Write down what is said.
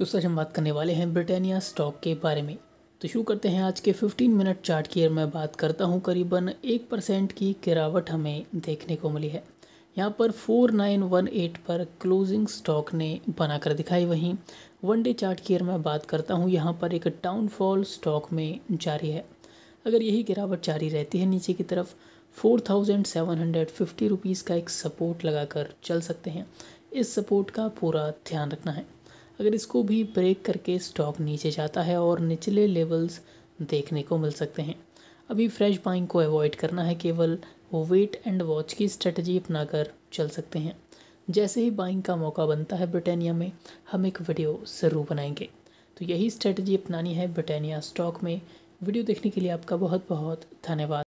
दोस्तों आज हम बात करने वाले हैं ब्रिटानिया स्टॉक के बारे में तो शुरू करते हैं आज के 15 मिनट चार्ट की मैं बात करता हूं करीबन एक परसेंट की गिरावट हमें देखने को मिली है यहां पर 4918 पर क्लोजिंग स्टॉक ने बनाकर दिखाई वहीं वन डे चार्ट की मैं बात करता हूं यहां पर एक डाउनफॉल स्टॉक में जारी है अगर यही गिरावट जारी रहती है नीचे की तरफ four thousand seven hundred fifty rupees का एक सपोर्ट लगाकर चल सकते हैं इस सपोर्ट का पूरा ध्यान रखना है अगर इसको भी ब्रेक करके स्टॉक नीचे जाता है और निचले लेवल्स देखने को मिल सकते हैं अभी फ्रेश बाइंग को अवॉइड करना है केवल वेट एंड वॉच की स्ट्रेटजी अपनाकर चल सकते हैं जैसे ही बाइंग का मौका बनता है ब्रिटानिया में हम एक वीडियो ज़रूर बनाएंगे तो यही स्ट्रेटजी अपनानी है ब्रिटानिया स्टॉक में वीडियो देखने के लिए आपका बहुत बहुत धन्यवाद